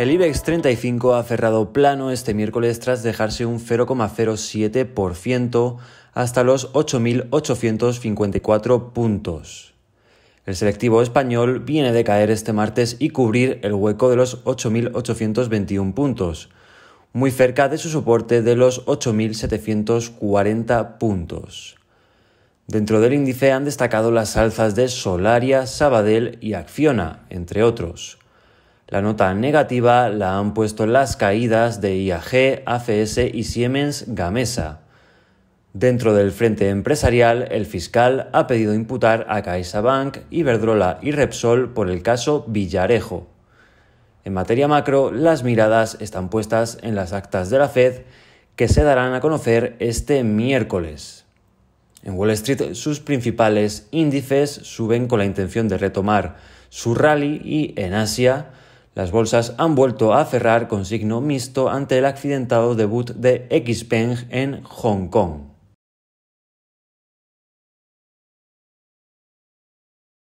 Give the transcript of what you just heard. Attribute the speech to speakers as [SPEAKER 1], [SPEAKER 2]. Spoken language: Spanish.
[SPEAKER 1] El IBEX 35 ha cerrado plano este miércoles tras dejarse un 0,07% hasta los 8.854 puntos. El selectivo español viene de caer este martes y cubrir el hueco de los 8.821 puntos, muy cerca de su soporte de los 8.740 puntos. Dentro del índice han destacado las alzas de Solaria, Sabadell y Acciona, entre otros. La nota negativa la han puesto las caídas de IAG, ACS y Siemens Gamesa. Dentro del frente empresarial, el fiscal ha pedido imputar a CaixaBank, Iberdrola y Repsol por el caso Villarejo. En materia macro, las miradas están puestas en las actas de la Fed que se darán a conocer este miércoles. En Wall Street, sus principales índices suben con la intención de retomar su rally y en Asia, las bolsas han vuelto a cerrar con signo mixto ante el accidentado debut de Xpeng en Hong Kong.